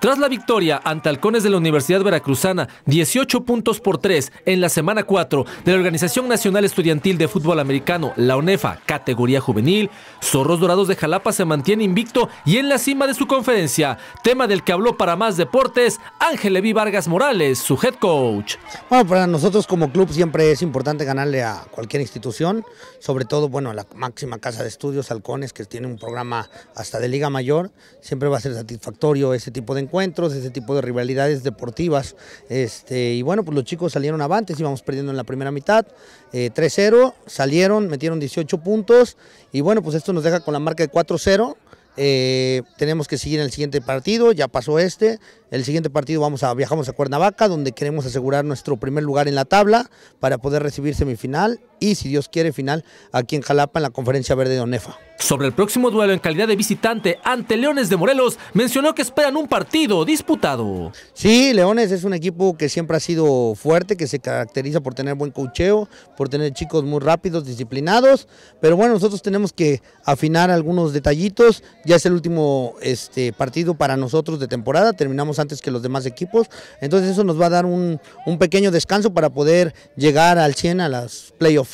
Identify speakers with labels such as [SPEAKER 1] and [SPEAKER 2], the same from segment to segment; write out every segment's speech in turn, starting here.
[SPEAKER 1] Tras la victoria ante halcones de la Universidad Veracruzana, 18 puntos por 3 en la semana 4 de la Organización Nacional Estudiantil de Fútbol Americano, la ONEFA, categoría juvenil, Zorros Dorados de Jalapa se mantiene invicto y en la cima de su conferencia, tema del que habló para más deportes Ángel Levi Vargas Morales, su head coach.
[SPEAKER 2] Bueno, para nosotros como club siempre es importante ganarle a cualquier institución, sobre todo, bueno, a la máxima casa de estudios, halcones, que tiene un programa hasta de Liga Mayor, siempre va a ser satisfactorio ese tipo de encuentros, ese tipo de rivalidades deportivas. Este, y bueno, pues los chicos salieron avantes, íbamos perdiendo en la primera mitad, 3-0, eh, salieron, metieron 18 puntos y bueno, pues esto nos deja con la marca de 4-0. Eh, tenemos que seguir en el siguiente partido, ya pasó este. El siguiente partido vamos a viajamos a Cuernavaca, donde queremos asegurar nuestro primer lugar en la tabla para poder recibir semifinal y, si Dios quiere, final aquí en Jalapa en la Conferencia Verde de Onefa.
[SPEAKER 1] Sobre el próximo duelo en calidad de visitante ante Leones de Morelos, mencionó que esperan un partido disputado.
[SPEAKER 2] Sí, Leones es un equipo que siempre ha sido fuerte, que se caracteriza por tener buen cocheo, por tener chicos muy rápidos, disciplinados, pero bueno, nosotros tenemos que afinar algunos detallitos, ya es el último este, partido para nosotros de temporada, terminamos antes que los demás equipos, entonces eso nos va a dar un, un pequeño descanso para poder llegar al 100 a las playoffs.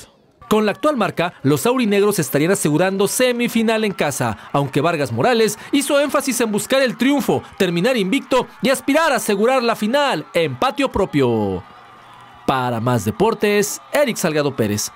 [SPEAKER 1] Con la actual marca, los aurinegros estarían asegurando semifinal en casa, aunque Vargas Morales hizo énfasis en buscar el triunfo, terminar invicto y aspirar a asegurar la final en patio propio. Para más deportes, Eric Salgado Pérez.